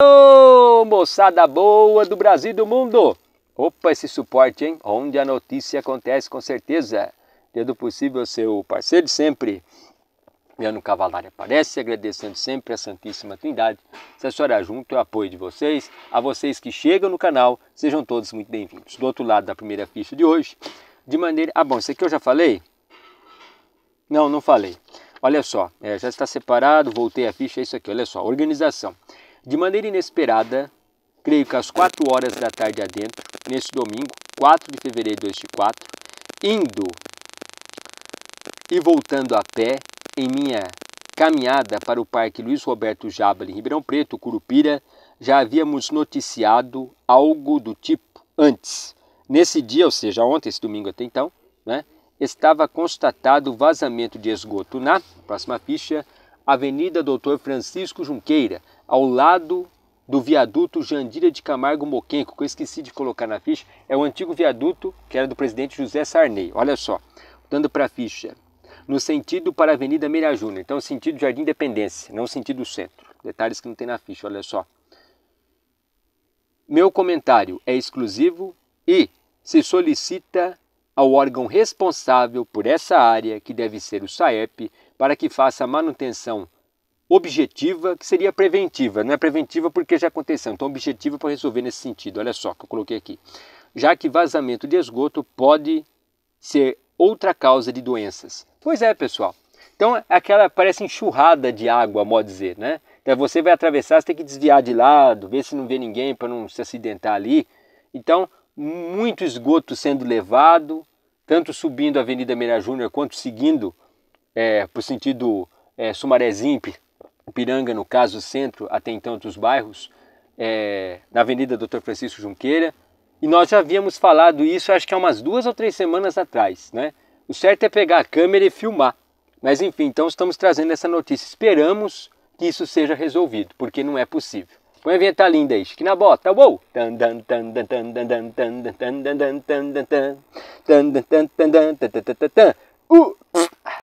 Ô, oh, moçada boa do Brasil e do mundo! Opa, esse suporte, hein? Onde a notícia acontece com certeza. Tendo possível, seu parceiro de sempre. Leandro Cavalari aparece, agradecendo sempre a Santíssima Trindade, assessorar junto o apoio de vocês, a vocês que chegam no canal, sejam todos muito bem-vindos. Do outro lado da primeira ficha de hoje, de maneira... Ah, bom, isso aqui eu já falei? Não, não falei. Olha só, é, já está separado, voltei a ficha, é isso aqui, olha só, organização. De maneira inesperada, creio que às 4 horas da tarde adentro, nesse domingo, 4 de fevereiro de 2004, indo e voltando a pé em minha caminhada para o Parque Luiz Roberto Jabal em Ribeirão Preto, Curupira, já havíamos noticiado algo do tipo antes. Nesse dia, ou seja, ontem, esse domingo até então, né, estava constatado vazamento de esgoto na, próxima ficha, Avenida Doutor Francisco Junqueira, ao lado do viaduto Jandira de Camargo Moquenco, que eu esqueci de colocar na ficha, é o antigo viaduto que era do presidente José Sarney. Olha só, dando para a ficha, no sentido para a Avenida Meira Júnior, então sentido Jardim Independência, não sentido centro. Detalhes que não tem na ficha, olha só. Meu comentário é exclusivo e se solicita ao órgão responsável por essa área, que deve ser o SAEP, para que faça a manutenção objetiva, que seria preventiva. Não é preventiva porque já aconteceu, então objetiva para resolver nesse sentido. Olha só que eu coloquei aqui. Já que vazamento de esgoto pode ser outra causa de doenças. Pois é, pessoal. Então, é aquela parece enxurrada de água, a modo dizer, né? Então, você vai atravessar, você tem que desviar de lado, ver se não vê ninguém para não se acidentar ali. Então, muito esgoto sendo levado, tanto subindo a Avenida Meira Júnior quanto seguindo é, para o sentido é, sumaré Piranga, no caso centro, até então dos bairros, é, na Avenida Dr. Francisco Junqueira. E nós já havíamos falado isso, acho que há umas duas ou três semanas atrás, né? O certo é pegar a câmera e filmar. Mas enfim, então estamos trazendo essa notícia. Esperamos que isso seja resolvido, porque não é possível. Põe a vinheta linda aí, que na bota, uou! Uh!